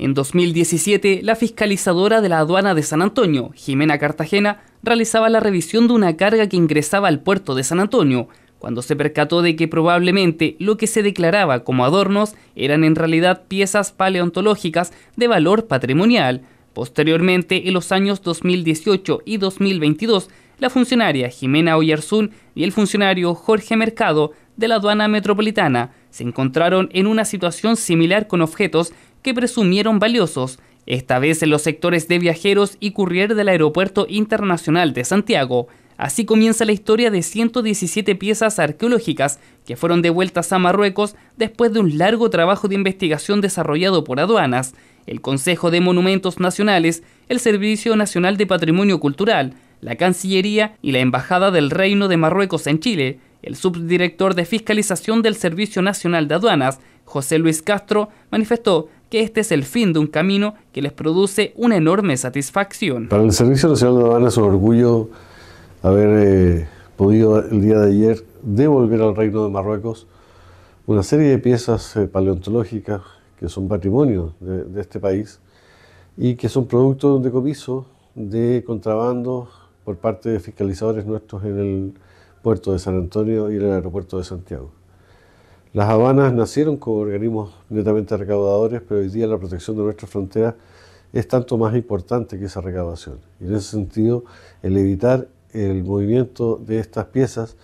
En 2017, la fiscalizadora de la aduana de San Antonio, Jimena Cartagena, realizaba la revisión de una carga que ingresaba al puerto de San Antonio, cuando se percató de que probablemente lo que se declaraba como adornos eran en realidad piezas paleontológicas de valor patrimonial. Posteriormente, en los años 2018 y 2022, la funcionaria Jimena Oyarzún y el funcionario Jorge Mercado de la aduana metropolitana se encontraron en una situación similar con objetos que presumieron valiosos, esta vez en los sectores de viajeros y courier del Aeropuerto Internacional de Santiago. Así comienza la historia de 117 piezas arqueológicas que fueron devueltas a Marruecos después de un largo trabajo de investigación desarrollado por aduanas, el Consejo de Monumentos Nacionales, el Servicio Nacional de Patrimonio Cultural, la Cancillería y la Embajada del Reino de Marruecos en Chile, el subdirector de Fiscalización del Servicio Nacional de Aduanas, José Luis Castro, manifestó que este es el fin de un camino que les produce una enorme satisfacción. Para el Servicio Nacional de Aduanas es un orgullo haber eh, podido el día de ayer devolver al Reino de Marruecos una serie de piezas eh, paleontológicas que son patrimonio de, este país y que son producto de un decomiso de contrabando por parte de fiscalizadores nuestros en el puerto de San Antonio y en el aeropuerto de Santiago. Las habanas nacieron como organismos netamente recaudadores, pero hoy día la protección de nuestras fronteras es tanto más importante que esa recaudación. Y en ese sentido, el evitar el movimiento de estas piezas,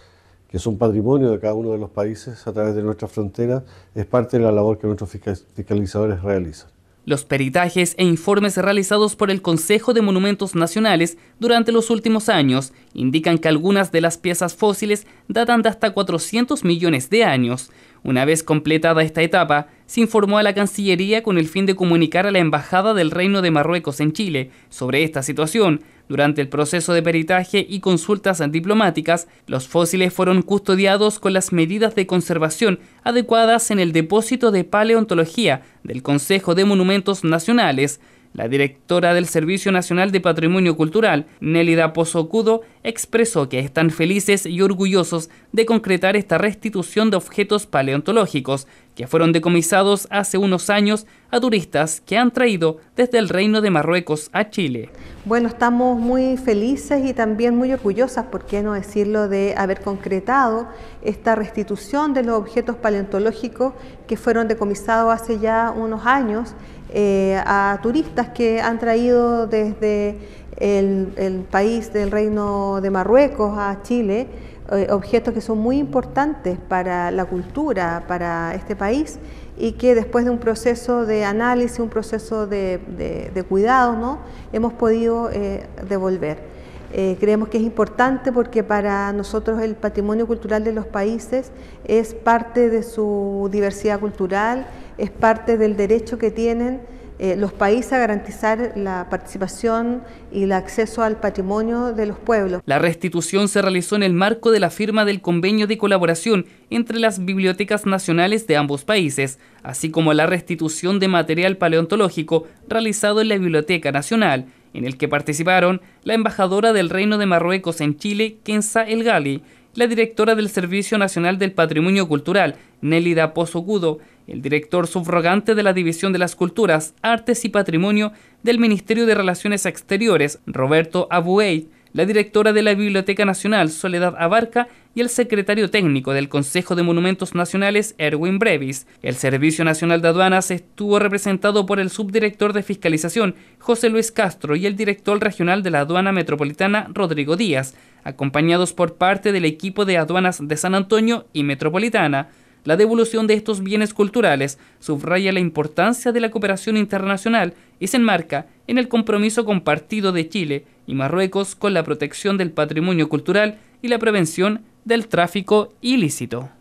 que son patrimonio de cada uno de los países a través de nuestras fronteras, es parte de la labor que nuestros fiscalizadores realizan los peritajes e informes realizados por el Consejo de Monumentos Nacionales durante los últimos años indican que algunas de las piezas fósiles datan de hasta 400 millones de años. Una vez completada esta etapa, se informó a la Cancillería con el fin de comunicar a la Embajada del Reino de Marruecos en Chile sobre esta situación, durante el proceso de peritaje y consultas diplomáticas, los fósiles fueron custodiados con las medidas de conservación adecuadas en el depósito de paleontología del Consejo de Monumentos Nacionales. La directora del Servicio Nacional de Patrimonio Cultural, Nélida Pozocudo, expresó que están felices y orgullosos de concretar esta restitución de objetos paleontológicos que fueron decomisados hace unos años a turistas que han traído desde el Reino de Marruecos a Chile. Bueno, estamos muy felices y también muy orgullosas, por qué no decirlo, de haber concretado esta restitución de los objetos paleontológicos que fueron decomisados hace ya unos años eh, a turistas que han traído desde el país del Reino de Marruecos a Chile. Eh, objetos que son muy importantes para la cultura, para este país, y que después de un proceso de análisis, un proceso de, cuidado, ¿no? hemos podido eh, devolver. Eh, creemos que es importante porque para nosotros el patrimonio cultural de los países es parte de su diversidad cultural, es parte del derecho que tienen eh, los países a garantizar la participación y el acceso al patrimonio de los pueblos. La restitución se realizó en el marco de la firma del convenio de colaboración entre las bibliotecas nacionales de ambos países, así como la restitución de material paleontológico realizado en la Biblioteca Nacional, en el que participaron la embajadora del Reino de Marruecos en Chile, Kenza El Gali, la directora del Servicio Nacional del Patrimonio Cultural, Nélida Pozo el director subrogante de la División de las Culturas, Artes y Patrimonio del Ministerio de Relaciones Exteriores, Roberto Abuey, la directora de la Biblioteca Nacional, Soledad Abarca, y el secretario técnico del Consejo de Monumentos Nacionales, Erwin Brevis. El Servicio Nacional de Aduanas estuvo representado por el subdirector de Fiscalización, José Luis Castro, y el director regional de la Aduana Metropolitana, Rodrigo Díaz, acompañados por parte del equipo de aduanas de San Antonio y Metropolitana. La devolución de estos bienes culturales subraya la importancia de la cooperación internacional y se enmarca en el compromiso compartido de Chile y Marruecos con la protección del patrimonio cultural y la prevención del tráfico ilícito.